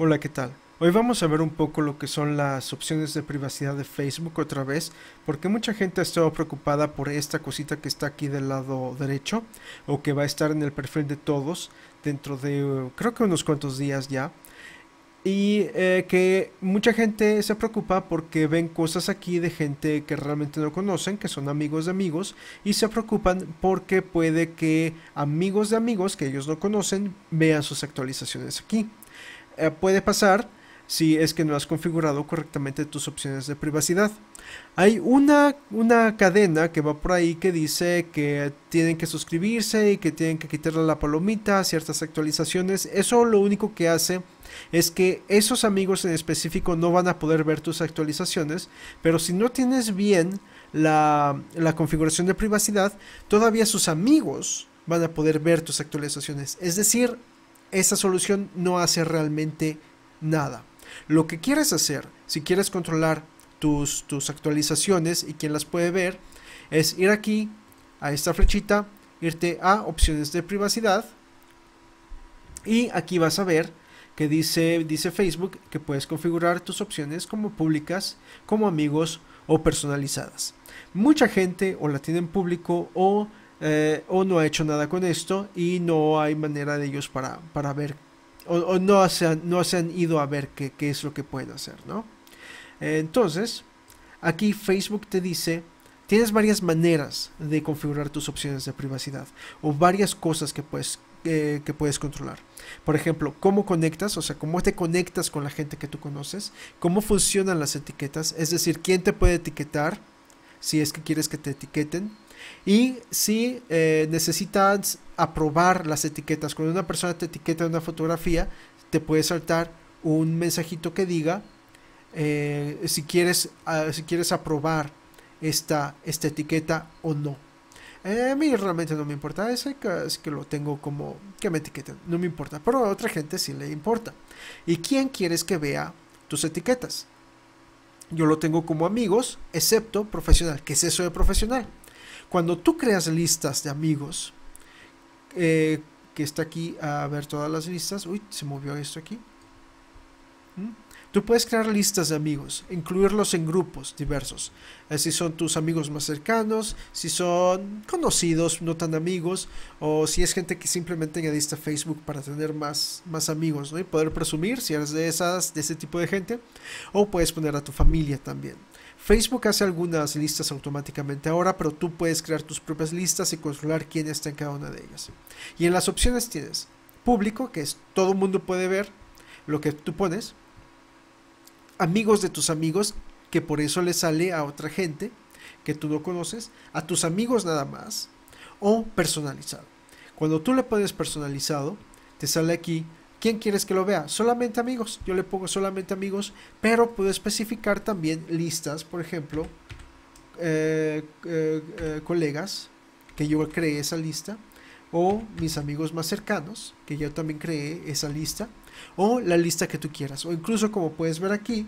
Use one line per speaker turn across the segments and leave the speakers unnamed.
Hola, ¿qué tal? Hoy vamos a ver un poco lo que son las opciones de privacidad de Facebook otra vez, porque mucha gente ha estado preocupada por esta cosita que está aquí del lado derecho, o que va a estar en el perfil de todos dentro de creo que unos cuantos días ya. Y eh, que mucha gente se preocupa porque ven cosas aquí de gente que realmente no conocen, que son amigos de amigos, y se preocupan porque puede que amigos de amigos que ellos no conocen vean sus actualizaciones aquí. Eh, puede pasar si es que no has configurado correctamente tus opciones de privacidad. Hay una, una cadena que va por ahí que dice que tienen que suscribirse y que tienen que quitarle la palomita a ciertas actualizaciones. Eso lo único que hace es que esos amigos en específico no van a poder ver tus actualizaciones, pero si no tienes bien la, la configuración de privacidad, todavía sus amigos van a poder ver tus actualizaciones. Es decir, esa solución no hace realmente nada. Lo que quieres hacer, si quieres controlar tus, tus actualizaciones y quien las puede ver, es ir aquí a esta flechita, irte a opciones de privacidad y aquí vas a ver que dice, dice Facebook que puedes configurar tus opciones como públicas, como amigos o personalizadas. Mucha gente o la tiene en público o eh, o no ha hecho nada con esto y no hay manera de ellos para, ver o, no, se han, no han ido a ver qué, es lo que pueden hacer, entonces, aquí Facebook te dice, tienes varias maneras de configurar tus opciones de privacidad o varias cosas que puedes, que puedes controlar. Por ejemplo, cómo conectas, o sea, cómo te conectas con la gente que tú conoces, cómo funcionan las etiquetas, es decir, quién te puede etiquetar, si es que quieres que te etiqueten, y si eh, necesitas aprobar las etiquetas, cuando una persona te etiqueta una fotografía, te puede saltar un mensajito que diga eh, ah, si, quieres, aprobar esta, etiqueta o no. Eh, a mí realmente no me importa es que lo tengo como que me etiqueten, no me importa, pero a otra gente sí le importa. ¿Y quién quieres que vea tus etiquetas? Yo lo tengo como amigos, excepto profesional. ¿Qué es eso de profesional? Cuando tú creas listas de amigos, eh, que está aquí a ver todas las listas, uy, se movió esto aquí. ¿Mm? Tú puedes crear listas de amigos, incluirlos en grupos diversos. Eh, si son tus amigos más cercanos, si son conocidos, no tan amigos, o si es gente que simplemente añadiste a Facebook para tener más, más amigos ¿no? y poder presumir si eres de, esas, de ese tipo de gente. O puedes poner a tu familia también. Facebook hace algunas listas automáticamente ahora, pero tú puedes crear tus propias listas y controlar quién está en cada una de ellas. Y en las opciones tienes público, que es todo el mundo puede ver lo que tú pones, amigos de tus amigos, que por eso le sale a otra gente que tú no conoces, a tus amigos nada más, o personalizado. Cuando tú le pones personalizado, te sale aquí ¿Quién quieres que lo vea? Solamente amigos. Yo le pongo solamente amigos, pero puedo especificar también listas, por ejemplo, eh, eh, eh, colegas, que yo creé esa lista, o mis amigos más cercanos, que yo también creé esa lista, o la lista que tú quieras, o incluso como puedes ver aquí,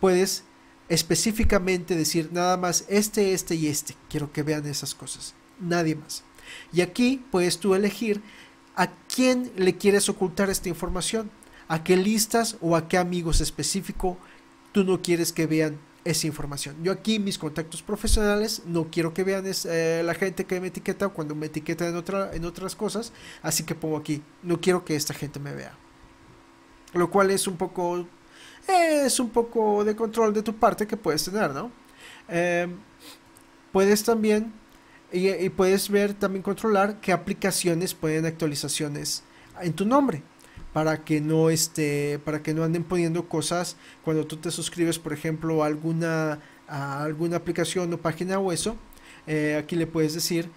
puedes específicamente decir nada más este, este y este. Quiero que vean esas cosas, nadie más. Y aquí puedes tú elegir a quién le quieres ocultar esta información? ¿A qué listas o a qué amigos específico tú no quieres que vean esa información. Yo aquí mis contactos profesionales no quiero que vean es, eh, la gente que me etiqueta cuando me etiqueta en, otra, en otras cosas, así que pongo aquí, no quiero que esta gente me vea. Lo cual es un poco, es un poco de control de tu parte que puedes tener, ¿no? Eh, puedes también y, puedes ver también controlar qué aplicaciones pueden actualizaciones en tu nombre para que no esté para que no anden poniendo cosas cuando tú te suscribes por ejemplo a alguna alguna aplicación o página o eso eh, aquí le puedes decir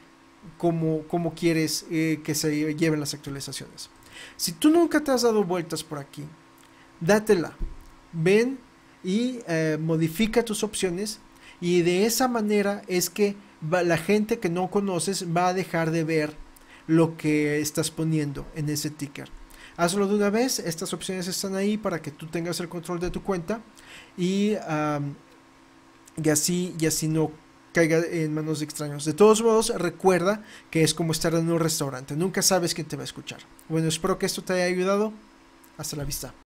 cómo, quieres eh, que se lleven las actualizaciones si tú nunca te has dado vueltas por aquí dátela ven y eh, modifica tus opciones y de esa manera es que la gente que no conoces va a dejar de ver lo que estás poniendo en ese ticker. Hazlo de una vez, estas opciones están ahí para que tú tengas el control de tu cuenta y, y así, y así no caiga en manos de extraños. De todos modos, recuerda que es como estar en un restaurante, nunca sabes quién te va a escuchar. Bueno, espero que esto te haya ayudado. Hasta la vista.